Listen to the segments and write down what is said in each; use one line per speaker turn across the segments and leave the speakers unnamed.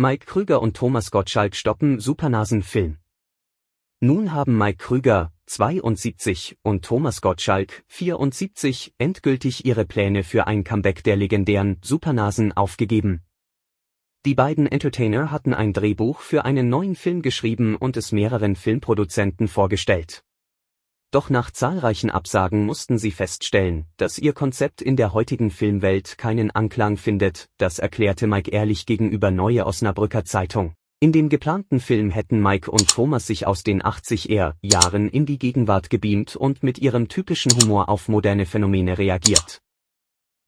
Mike Krüger und Thomas Gottschalk stoppen Supernasen-Film. Nun haben Mike Krüger, 72, und Thomas Gottschalk, 74, endgültig ihre Pläne für ein Comeback der legendären Supernasen aufgegeben. Die beiden Entertainer hatten ein Drehbuch für einen neuen Film geschrieben und es mehreren Filmproduzenten vorgestellt. Doch nach zahlreichen Absagen mussten sie feststellen, dass ihr Konzept in der heutigen Filmwelt keinen Anklang findet, das erklärte Mike ehrlich gegenüber Neue Osnabrücker Zeitung. In dem geplanten Film hätten Mike und Thomas sich aus den 80er Jahren in die Gegenwart gebeamt und mit ihrem typischen Humor auf moderne Phänomene reagiert.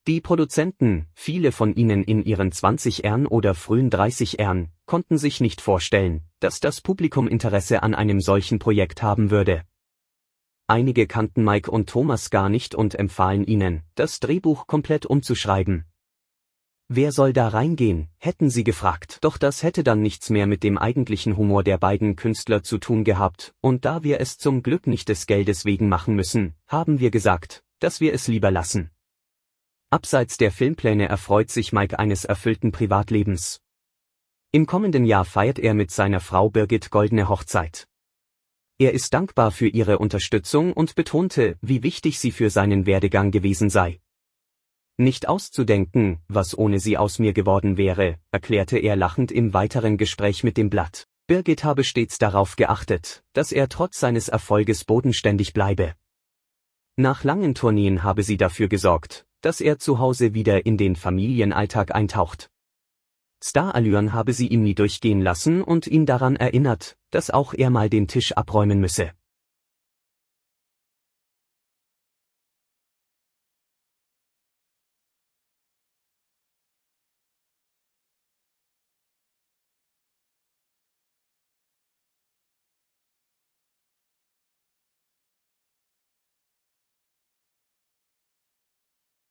Die Produzenten, viele von ihnen in ihren 20 ern oder frühen 30 ern konnten sich nicht vorstellen, dass das Publikum Interesse an einem solchen Projekt haben würde, Einige kannten Mike und Thomas gar nicht und empfahlen ihnen, das Drehbuch komplett umzuschreiben. Wer soll da reingehen, hätten sie gefragt. Doch das hätte dann nichts mehr mit dem eigentlichen Humor der beiden Künstler zu tun gehabt, und da wir es zum Glück nicht des Geldes wegen machen müssen, haben wir gesagt, dass wir es lieber lassen. Abseits der Filmpläne erfreut sich Mike eines erfüllten Privatlebens. Im kommenden Jahr feiert er mit seiner Frau Birgit goldene Hochzeit. Er ist dankbar für ihre Unterstützung und betonte, wie wichtig sie für seinen Werdegang gewesen sei. Nicht auszudenken, was ohne sie aus mir geworden wäre, erklärte er lachend im weiteren Gespräch mit dem Blatt. Birgit habe stets darauf geachtet, dass er trotz seines Erfolges bodenständig bleibe. Nach langen Tourneen habe sie dafür gesorgt, dass er zu Hause wieder in den Familienalltag eintaucht. Starallüren habe sie ihm nie durchgehen lassen und ihn daran erinnert, dass auch er mal den Tisch abräumen müsse.